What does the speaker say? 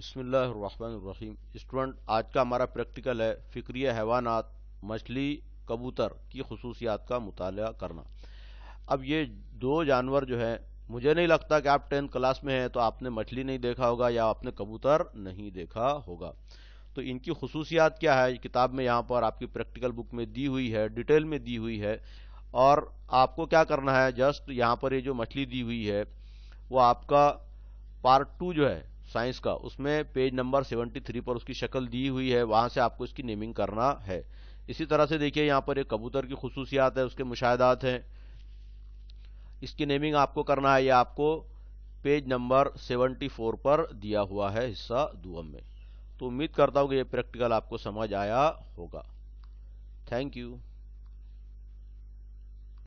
बिसमीम स्टूडेंट आज का हमारा प्रैक्टिकल है फ़िक्री हैवानात मछली कबूतर की खसूसियात का मुताल करना अब ये दो जानवर जो है मुझे नहीं लगता कि आप टेंथ क्लास में हैं तो आपने मछली नहीं देखा होगा या आपने कबूतर नहीं देखा होगा तो इनकी खसूसियात क्या है किताब में यहाँ पर आपकी प्रैक्टिकल बुक में दी हुई है डिटेल में दी हुई है और आपको क्या करना है जस्ट यहाँ पर ये जो मछली दी हुई है वो आपका पार्ट टू जो है साइंस का उसमें पेज नंबर 73 पर उसकी शक्ल दी हुई है वहां से आपको इसकी नेमिंग करना है इसी तरह से देखिए यहाँ पर एक कबूतर की खसूसियात है उसके मुशाहदात हैं इसकी नेमिंग आपको करना है यह आपको पेज नंबर 74 पर दिया हुआ है हिस्सा दुअम में तो उम्मीद करता हूँ कि ये प्रैक्टिकल आपको समझ आया होगा थैंक यू